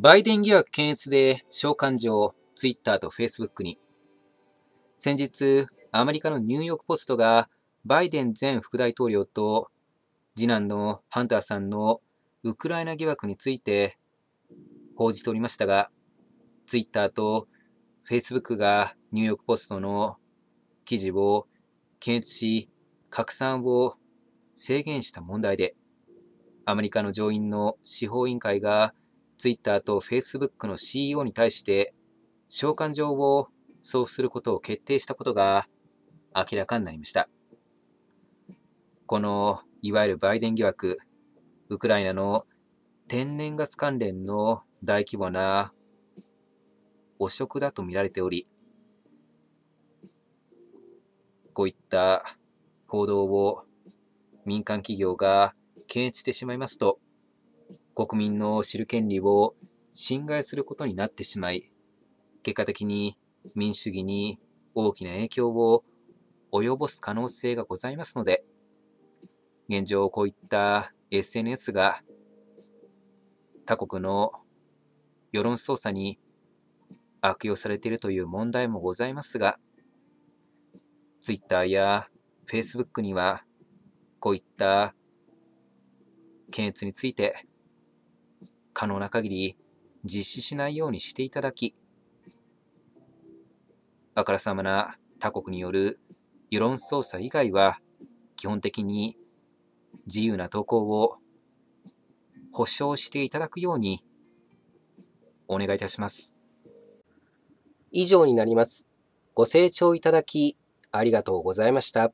バイデン疑惑検閲で召喚状、ツイッターとフェイスブックに。先日、アメリカのニューヨークポストが、バイデン前副大統領と次男のハンターさんのウクライナ疑惑について報じておりましたが、ツイッターとフェイスブックがニューヨークポストの記事を検閲し、拡散を制限した問題で、アメリカの上院の司法委員会がツイッターとフェイスブックの CEO に対して召喚状を送付することを決定したことが明らかになりました。このいわゆるバイデン疑惑、ウクライナの天然ガス関連の大規模な汚職だと見られており、こういった報道を民間企業が検閲してしまいますと、国民の知る権利を侵害することになってしまい、結果的に民主主義に大きな影響を及ぼす可能性がございますので、現状こういった SNS が他国の世論操作に悪用されているという問題もございますが、Twitter や Facebook にはこういった検閲について可能な限り実施しないようにしていただき、あからさまな他国による世論操作以外は基本的に自由な投稿を保証していただくようにお願いいたします。以上になります。ご清聴いただきありがとうございました。